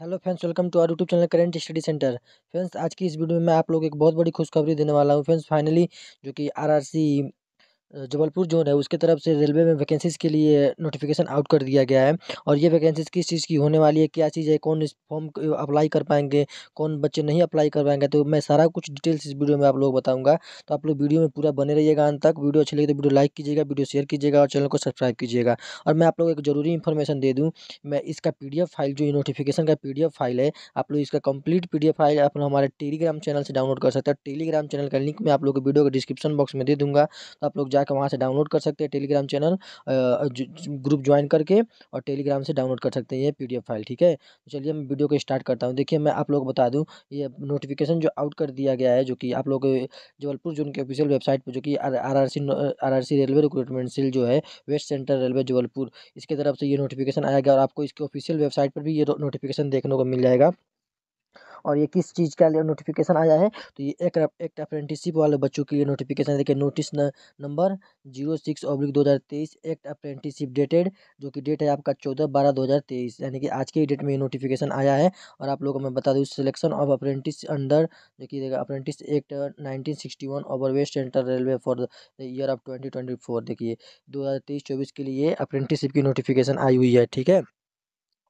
hello friends welcome to our YouTube channel current study centre friends आज की इस video में मैं आप लोग एक बहुत बड़ी खुशखबरी देने वाला हूँ फ्रेंड्स फाइनली जो कि आरआरसी जबलपुर जोन है उसके तरफ से रेलवे में वैकेंसीज़ के लिए नोटिफिकेशन आउट कर दिया गया है और ये वैकेंसीज़ किस चीज़ की होने वाली है क्या चीज़ है कौन इस फॉर्म अप्लाई कर पाएंगे कौन बच्चे नहीं अप्लाई कर पाएंगे तो मैं सारा कुछ डिटेल्स इस वीडियो में आप लोग बताऊँगा तो आप लोग वीडियो में पूरा बने रहिएगा अंत तक वीडियो अच्छी लगी तो वीडियो लाइक कीजिएगा वीडियो शेयर कीजिएगा और चैनल को सब्सक्राइब कीजिएगा और मैं आप लोग एक ज़रूरी इन्फॉर्मेशन दे दूँ मैं इसका पी फाइल जो नोटिफिकेशन का पी फाइल है आप लोग इसका कंप्लीट पी फाइल आप लोग हमारे टेलीग्राम चैनल से डाउनलोड कर सकते हैं टेलीग्राम चैनल का लिंक मैं आप लोग वीडियो को डिस्क्रिप्शन बॉक्स में दे दूँगा तो आप लोग जाकर वहाँ से डाउनलोड कर सकते हैं टेलीग्राम चैनल ग्रुप ज्वाइन करके और टेलीग्राम से डाउनलोड कर सकते हैं ये पी फाइल ठीक है तो चलिए मैं वीडियो को स्टार्ट करता हूँ देखिए मैं आप लोग बता दूँ ये नोटिफिकेशन जो आउट कर दिया गया है जो कि आप लोग जबलपुर जोन के ऑफिशियल वेबसाइट पर जो कि R R railway recruitment cell जो है वेस्ट सेंट्रल रेलवे जबलपुर इसके तरफ से ये नोटिफिकेशन आएगा और आपको इसके ऑफिशियल वेबसाइट पर भी ये नोटिफिकेशन देखने को मिल जाएगा और ये किस चीज़ का नोटिफिकेशन आया है तो ये एक एक अप्रेंटिसशिप वाले बच्चों के लिए नोटिफिकेशन देखिए notice number zero six oblique दो हज़ार तेईस एक्ट अप्रेंटिसशिप डेटेड जो कि डेट है आपका चौदह बारह दो हज़ार तेईस यानी कि आज के डेट में ये नोटिफिकेशन आया है और आप लोगों को मैं बता दूँ सिलेक्शन ऑफ अप्रेंटिस अंडर देखिए apprentice act nineteen sixty one over west central railway for the year of twenty twenty four देखिए दो हज़ार तेईस चौबीस के लिए अप्रेंटिसशिप की नोटिफिकेशन आई हुई है ठीक है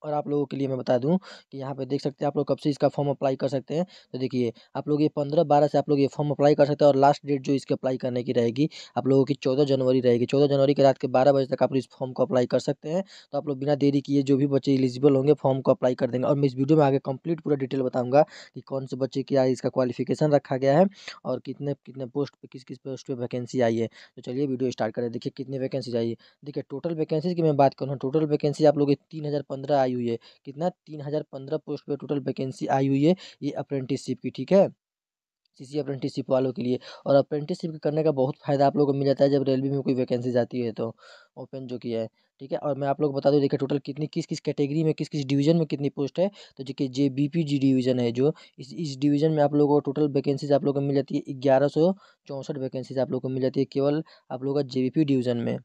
और आप लोगों के लिए मैं बता दूं कि यहाँ पे देख सकते हैं आप लोग कब से इसका फॉर्म अप्लाई कर सकते हैं तो देखिए आप लोग ये पंद्रह बारह से आप लोग ये फॉर्म अप्लाई कर सकते हैं और लास्ट डेट जो इसके अप्लाई करने की रहेगी आप लोगों की चौदह जनवरी रहेगी चौदह जनवरी के रात के बारह बजे तक आप इस फॉर्म को अप्लाई कर सकते हैं तो आप लोग बिना देरी किए जो भी बच्चे एलिजिबल होंगे फॉर्म को अप्लाई कर देंगे और मैं इस वीडियो में आगे कंप्लीट पूरा डिटेल बताऊँगा कि कौन से बच्चे क्या इसका क्वालिफिकेशन रखा गया है और कितने कितने पोस्ट पर किस किस पोस्ट पर वैकेंसी आई है तो चलिए वीडियो स्टार्ट करें देखिए कितनी वैकेंसी आई है देखिए टोटल वैकेंसी की मैं बात करूँ टोटल वैकेंसी आप लोग तीन हज़ार पंद्रह आई आई हुई है कितना तीन हज़ार पंद्रह पोस्ट पर टोटल वैकेंसी आई हुई है ये अप्रेंटिसशिप की ठीक है किसी अप्रेंटिसशिप वालों के लिए और अप्रेंटिसशिप करने का बहुत फ़ायदा आप लोगों को मिल जाता है जब रेलवे में कोई वैकेंसी जाती है तो ओपन जो किया है ठीक है और मैं आप लोग बता दूँ देखिए टोटल कितनी किस किस कैटेगरी में किस किस डिवीजन में कितनी पोस्ट है तो देखिए J B P G division है जो इस इस डिवीजन में आप लोगों को टोटल वैकेंसीज आप लोगों को मिल जाती है ग्यारह सौ चौंसठ वैकेंसीज आप लोगों को मिल जाती है केवल आप लोगों का जे बी पी डिवीजन में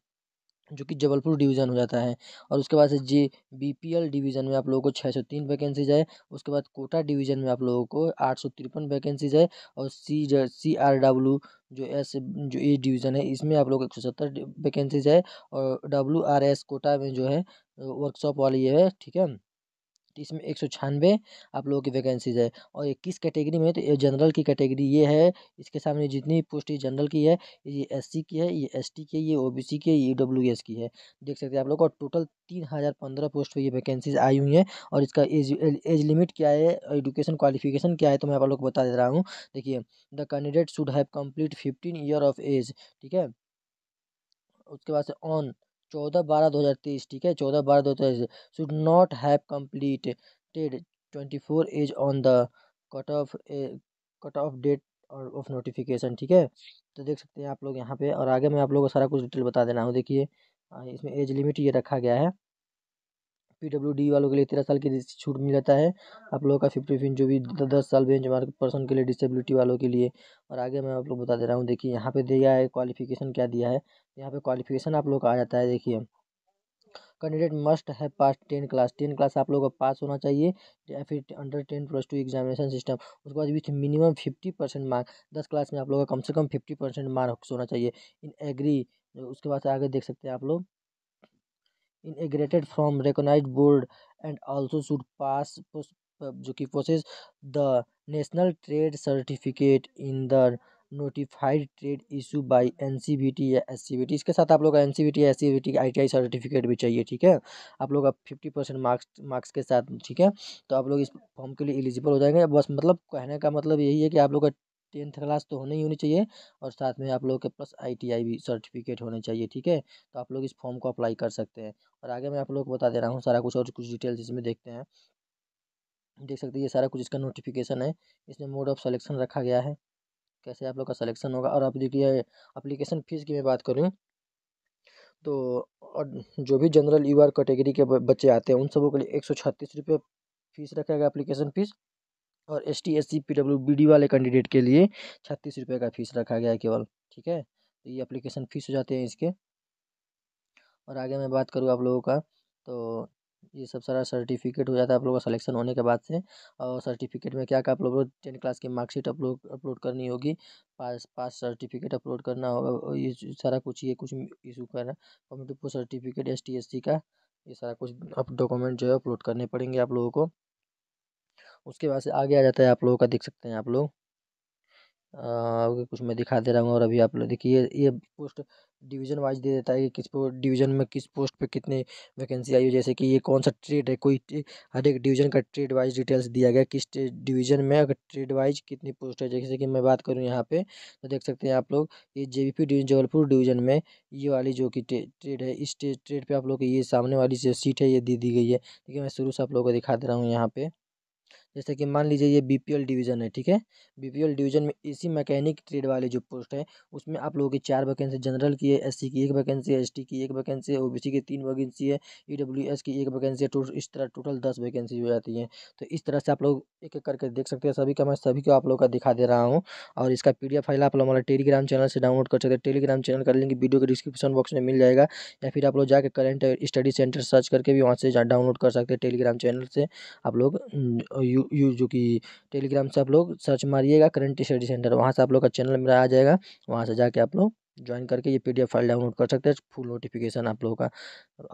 जो कि जबलपुर डिवीज़न हो जाता है और उसके बाद से J B P L division में आप लोगों को छः सौ तीन वैकेंसीज है उसके बाद कोटा डिवीज़न में आप लोगों को आठ सौ तिरपन वैकेंसीज है और सी ज सी आर डब्ल्यू जो एस जो ए डिवीज़न है इसमें आप लोग एक सौ सत्तर वैकेंसीज है और डब्ल्यू आर एस कोटा में जो है वर्कशॉप वाली है ठीक है इसमें एक सौ छियानवे आप लोगों की वैकेंसीज है और ये किस कैटेगरी में तो ये जनरल की कैटेगरी ये है इसके सामने जितनी पोस्ट ये जनरल की है ये एस की है ये एस की है ये ओ की है ये डब्ल्यू e की है देख सकते हैं आप लोग और टोटल तीन हज़ार पंद्रह पोस्ट पर ये वैकेंसीज आई हुई हैं और इसका एज एज लिमिट क्या है एजुकेशन क्वालिफिकेशन क्या है तो मैं आप लोग को बता दे रहा हूँ देखिए the candidate should have complete fifteen year of age ठीक है उसके बाद से ऑन चौदह बारह दो हज़ार तेईस ठीक है चौदह बारह दो हज़ार तेईस should not have completed twenty four age on the cut off cut off date और ऑफ नोटिफिकेशन ठीक है तो देख सकते हैं आप लोग यहाँ पे और आगे मैं आप लोगों को सारा कुछ डिटेल बता देना हूँ देखिए इसमें एज लिमिट ये रखा गया है पी.डब्ल्यू.डी वालों के लिए तेरह साल की छूट मिल जाता है आप लोगों का फिफ्टी फिफ्टी जो भी दस साल मार्क पर्सन के लिए डिसेबिलिटी वालों के लिए और आगे मैं आप लोग बता दे रहा हूँ देखिए यहाँ पे दिया है क्वालिफिकेशन क्या दिया है यहाँ पे क्वालिफिकेशन आप लोग का आ जाता है देखिए कैंडिडेट मस्ट है pass ten class ten class आप लोगों का पास होना चाहिए या फिर under ten plus two examination system उसके बाद with minimum fifty percent mark दस क्लास में आप लोगों का कम से कम फिफ्टी परसेंट मार्क्स होना चाहिए इन एग्री उसके बाद आगे देख सकते हैं आप लोग integrated from recognized board and also should pass जो कि process the national trade certificate in the notified trade issue by NCVT या एससीबीटी इसके साथ आप लोग का एनसीबीटी या एससीबीटी का आईटीआई सर्टिफिकेट भी चाहिए ठीक है आप लोग का फिफ्टी परसेंट मार्क्स मार्क्स के साथ ठीक है तो आप लोग इस फॉर्म के लिए एलिजिबल हो जाएंगे बस मतलब कहने का मतलब यही है कि आप लोग का टेंथ क्लास तो होने ही होनी चाहिए और साथ में आप लोगों के पास आईटीआई भी सर्टिफिकेट होने चाहिए ठीक है तो आप लोग इस फॉर्म को अप्लाई कर सकते हैं और आगे मैं आप लोग को बता दे रहा हूँ सारा कुछ और कुछ डिटेल्स इसमें देखते हैं देख सकते हैं ये सारा कुछ इसका नोटिफिकेशन है इसमें मोड ऑफ सलेक्शन रखा गया है कैसे आप लोग का सलेक्शन होगा और आप देखिए अप्लीकेशन फ़ीस की मैं बात करूँ तो और जो भी जनरल यूआर कैटेगरी के बच्चे आते हैं उन सबों के लिए एक सौ छत्तीस रुपये फीस रखेगा अप्लीकेशन फ़ीस और S T S C P W B D वाले कैंडिडेट के लिए छत्तीस रुपये का फीस रखा गया है केवल ठीक है तो ये अप्लीकेशन फ़ीस हो जाते हैं इसके और आगे मैं बात करूँ आप लोगों का तो ये सब सारा सर्टिफिकेट हो जाता है आप लोगों का सिलेक्शन होने के बाद से और सर्टिफिकेट में क्या क्या आप लोगों को टेंथ क्लास की मार्कशीट अपलोड अपलोड करनी होगी पास पास सर्टिफिकेट अपलोड करना होगा ये सारा कुछ ये कुछ इशू करना community certificate S T S C का ये सारा कुछ अब डॉक्यूमेंट जो है अपलोड करने पड़ेंगे आप लोगों को उसके बाद से आगे आ जाता है आप लोगों का देख सकते हैं आप लोग आगे कुछ मैं दिखा दे रहा हूँ और अभी आप लोग देखिए ये पोस्ट डिवीज़न वाइज दे देता है कि किस पो डिवीज़न में किस पोस्ट पे कितने वैकेंसी आई है जैसे कि ये कौन सा ट्रेड है कोई हर एक डिवीज़न का ट्रेड वाइज डिटेल्स दिया गया किस डिवीज़न में अगर ट्रेड वाइज कितनी पोस्ट है जैसे कि मैं बात करूँ यहाँ पे तो देख सकते हैं आप लोग ये J B P Jabalpur division में ये वाली जो कि ट्रेड है इस ट्रेड पर आप लोग ये सामने वाली जो सीट है ये दे दी गई है ठीक है मैं शुरू से आप लोगों को दिखा दे रहा हूँ यहाँ पर जैसे कि मान लीजिए ये बी डिवीज़न है ठीक है बी डिवीज़न में ए मैकेनिक ट्रेड वाले जो पोस्ट है उसमें आप लोगों की चार वैकेंसी जनरल की है एस की एक वैकेंसी है एस की एक वैकेंसी है ओ की तीन वैकेंसी है ई e की एक वैकेंसी है टोटल इस तरह टोटल दस वैकेंसी हो जाती है तो इस तरह से आप लोग एक एक करके देख सकते हैं सभी का मैं सभी को आप लोग का दिखा दे रहा हूँ और इसका पी फाइल आप लोग हमारे टेलीग्राम चैनल से डाउनलोड कर सकते हैं टेलीग्राम चैनल का लिंक वीडियो के डिस्क्रिप्शन बॉक्स में मिल जाएगा या फिर आप लोग जाकर करेंट स्टडी सेंटर सर्च करके भी वहाँ से डाउनलोड कर सकते हैं टेलीग्राम चैनल से आप लोग यू जो कि टेलीग्राम से आप लोग सर्च मारिएगा करंट स्टडी सेंटर वहाँ से आप लोग का चैनल मेरा आ जाएगा वहाँ से जाके आप लोग ज्वाइन करके ये पीडीएफ फाइल डाउनलोड कर सकते हैं फुल नोटिफिकेशन आप लोगों का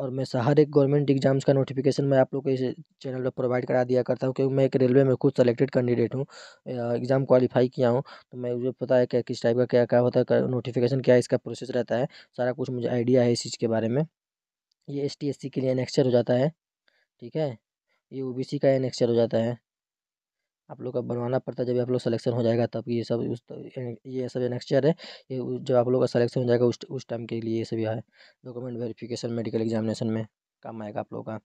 और मैं हर एक गवर्नमेंट एग्जाम्स का नोटिफिकेशन मैं आप लोग को इस चैनल पर प्रोवाइड करा दिया करता हूँ क्योंकि मैं एक रेलवे में खुद सेलेक्टेड कैंडिडेट हूँ एग्ज़ाम क्वालिफाई किया हूँ तो मैं मुझे पता है क्या किस टाइप का क्या क्या होता है नोटिफिकेशन क्या इसका प्रोसेस रहता है सारा कुछ मुझे आइडिया है इस चीज़ के बारे में ये एस टी के लिए नेक्स्चर हो जाता है ठीक है ये ओ का नेक्स्चर हो जाता है आप लोग का बनवाना पड़ता है जब आप लोग सलेक्शन हो जाएगा तब ये सब उस ये सब नेक्स्ट ईयर है ये जब आप लोग का सलेक्शन हो जाएगा उस उस टाइम के लिए ये सब है डॉक्यूमेंट वेरिफिकेशन मेडिकल एग्जामिनेशन में काम आएगा आप लोग का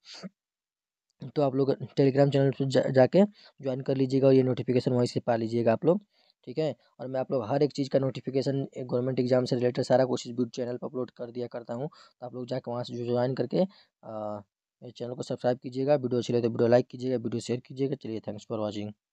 तो आप लोग टेलीग्राम चैनल पर जाके ज्वाइन कर लीजिएगा और ये नोटिफिकेशन वहीं से पा लीजिएगा आप लोग ठीक है और मैं आप लोग हर एक चीज़ का नोटिफिकेशन गवर्नमेंट एग्जाम से रिलेटेड सारा कुछ इस वीडियो चैनल पर अपलोड कर दिया करता हूँ तो आप लोग जाकर वहाँ से ज्वाइन करके मेरे चैनल को सब्सक्राइब कीजिएगा वीडियो अच्छी लगे तो वीडियो लाइक कीजिएगा वीडियो शेयर कीजिएगा चलिए थैंक्स फॉर वॉचिंग